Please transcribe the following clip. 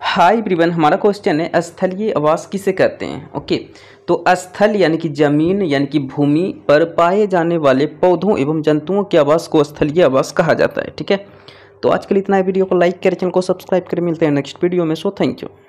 high ब्रिवन हमारा question है स्थलीय आवास किसे कहते हैं ओके तो स्थल यानी कि जमीन यानी कि भूमि पर पाए जाने वाले पौधों एवं जंतुओं के आवास को स्थलीय आवास कहा जाता है ठीक है तो आजकल इतना वीडियो को लाइक करें चैनल को सब्सक्राइब करें मिलते हैं नेक्स्ट वीडियो में सो थैंक यू